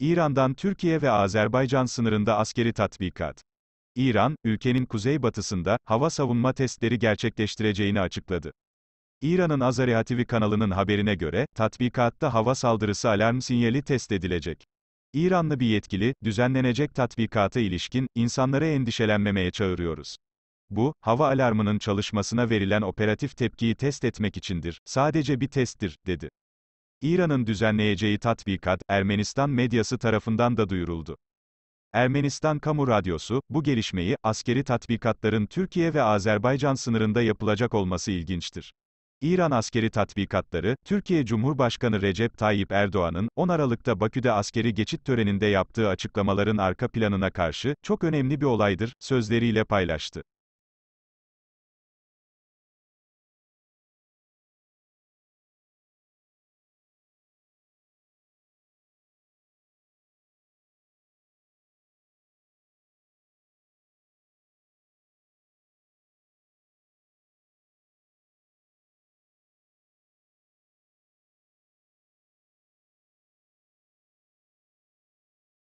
İran'dan Türkiye ve Azerbaycan sınırında askeri tatbikat. İran, ülkenin kuzeybatısında hava savunma testleri gerçekleştireceğini açıkladı. İran'ın Azerihativi kanalının haberine göre, tatbikatta hava saldırısı alarm sinyali test edilecek. İranlı bir yetkili, düzenlenecek tatbikata ilişkin, insanlara endişelenmemeye çağırıyoruz. Bu, hava alarmının çalışmasına verilen operatif tepkiyi test etmek içindir, sadece bir testtir, dedi. İran'ın düzenleyeceği tatbikat, Ermenistan medyası tarafından da duyuruldu. Ermenistan Kamu Radyosu, bu gelişmeyi, askeri tatbikatların Türkiye ve Azerbaycan sınırında yapılacak olması ilginçtir. İran askeri tatbikatları, Türkiye Cumhurbaşkanı Recep Tayyip Erdoğan'ın, 10 Aralık'ta Bakü'de askeri geçit töreninde yaptığı açıklamaların arka planına karşı, çok önemli bir olaydır, sözleriyle paylaştı.